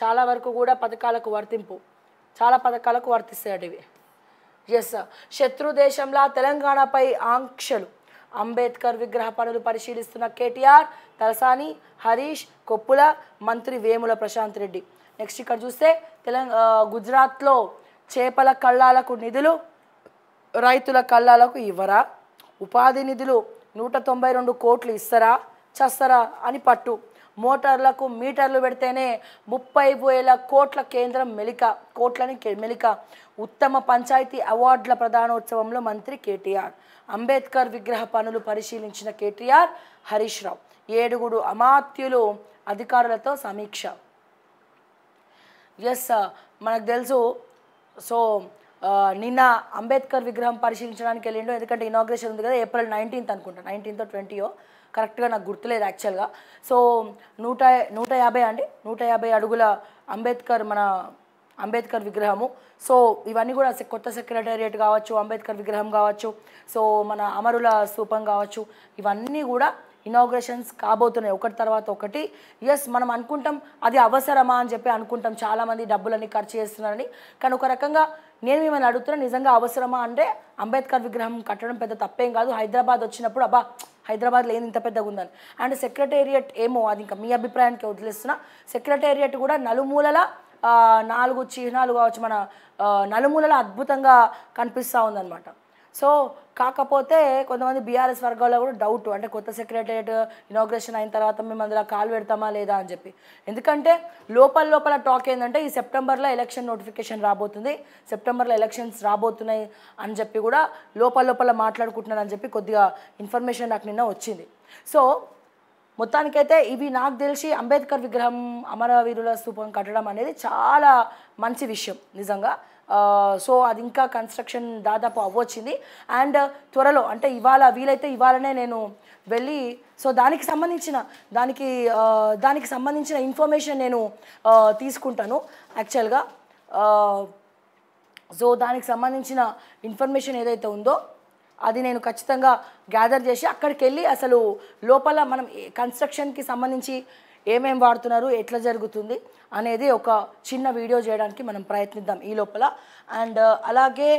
చాలా వరకు కూడా పథకాలకు వర్తింపు చాలా పథకాలకు వర్తిస్తాడు ఇవి ఎస్ శత్రు దేశంలా తెలంగాణపై ఆంక్షలు అంబేద్కర్ విగ్రహ పనులు పరిశీలిస్తున్న కేటీఆర్ తలసాని హరీష్ కొప్పుల మంత్రి వేముల ప్రశాంత్ రెడ్డి నెక్స్ట్ ఇక్కడ చూస్తే తెలంగా గుజరాత్లో చేపల కళ్ళాలకు నిధులు రైతుల కళ్ళాలకు ఇవ్వరా ఉపాధి నిధులు నూట తొంభై రెండు కోట్లు ఇస్తారా చస్తారా అని పట్టు మోటార్లకు మీటర్లు పెడితేనే ముప్పై వేల కోట్ల కేంద్రం మెలిక కోట్లని మెలిక ఉత్తమ పంచాయతీ అవార్డుల ప్రధానోత్సవంలో మంత్రి కేటీఆర్ అంబేద్కర్ విగ్రహ పనులు పరిశీలించిన కేటీఆర్ హరీష్ రావు ఏడుగుడు అమాత్యులు అధికారులతో సమీక్ష ఎస్ మనకు తెలుసు సో నిన్న అంబేద్కర్ విగ్రహం పరిశీలించడానికి వెళ్ళిండు ఎందుకంటే ఇనాగ్రేషన్ ఉంది కదా ఏప్రిల్ నైన్టీన్త్ అనుకుంటా నైన్టీన్త్ ట్వంటీయో కరెక్ట్గా నాకు గుర్తులేదు యాక్చువల్గా సో నూట నూట యాభై అండి నూట యాభై అడుగుల అంబేద్కర్ మన అంబేద్కర్ విగ్రహము సో ఇవన్నీ కూడా కొత్త సెక్రటేరియట్ కావచ్చు అంబేద్కర్ విగ్రహం కావచ్చు సో మన అమరుల స్థూపం కావచ్చు ఇవన్నీ కూడా ఇనాగ్రేషన్స్ కాబోతున్నాయి ఒకటి తర్వాత ఒకటి ఎస్ మనం అనుకుంటాం అది అవసరమా అని చెప్పి అనుకుంటాం చాలామంది డబ్బులన్నీ ఖర్చు చేస్తున్నారని కానీ ఒక రకంగా నేను మిమ్మల్ని అడుగుతున్నా నిజంగా అవసరమా అంటే అంబేద్కర్ విగ్రహం కట్టడం పెద్ద తప్పేం కాదు హైదరాబాద్ వచ్చినప్పుడు అబ్బా హైదరాబాద్లో ఏంది ఇంత పెద్దగా ఉందని అండ్ సెక్రటేరియట్ ఏమో అది ఇంకా మీ అభిప్రాయానికి వదిలేస్తున్నా సెక్రటేరియట్ కూడా నలుమూలల నాలుగు చిహ్నాలు కావచ్చు మన నలుమూలలో అద్భుతంగా కనిపిస్తూ ఉందన్నమాట సో కాకపోతే కొంతమంది బీఆర్ఎస్ వర్గాల్లో కూడా డౌట్ అంటే కొత్త సెక్రటరియట్ ఇనాగ్రేషన్ అయిన తర్వాత మేము అందులో కాలు పెడతామా లేదా అని చెప్పి ఎందుకంటే లోపల లోపల టాక్ ఏంటంటే ఈ సెప్టెంబర్లో ఎలక్షన్ నోటిఫికేషన్ రాబోతుంది సెప్టెంబర్లో ఎలక్షన్స్ రాబోతున్నాయి అని చెప్పి కూడా లోపల లోపల మాట్లాడుకుంటున్నారని చెప్పి కొద్దిగా ఇన్ఫర్మేషన్ నాకు నిన్న వచ్చింది సో మొత్తానికైతే ఇవి నాకు తెలిసి అంబేద్కర్ విగ్రహం అమరవీరుల స్థూపం కట్టడం అనేది చాలా మంచి విషయం నిజంగా సో అది ఇంకా కన్స్ట్రక్షన్ దాదాపు అవ్వచ్చింది అండ్ త్వరలో అంటే ఇవాళ వీలైతే ఇవాళనే నేను వెళ్ళి సో దానికి సంబంధించిన దానికి దానికి సంబంధించిన ఇన్ఫర్మేషన్ నేను తీసుకుంటాను యాక్చువల్గా సో దానికి సంబంధించిన ఇన్ఫర్మేషన్ ఏదైతే ఉందో అది నేను ఖచ్చితంగా గ్యాదర్ చేసి అక్కడికి వెళ్ళి అసలు లోపల మనం కన్స్ట్రక్షన్కి సంబంధించి ఏమేం వాడుతున్నారు ఎట్లా జరుగుతుంది అనేది ఒక చిన్న వీడియో చేయడానికి మనం ప్రయత్నిద్దాం ఈ లోపల అండ్ uh, అలాగే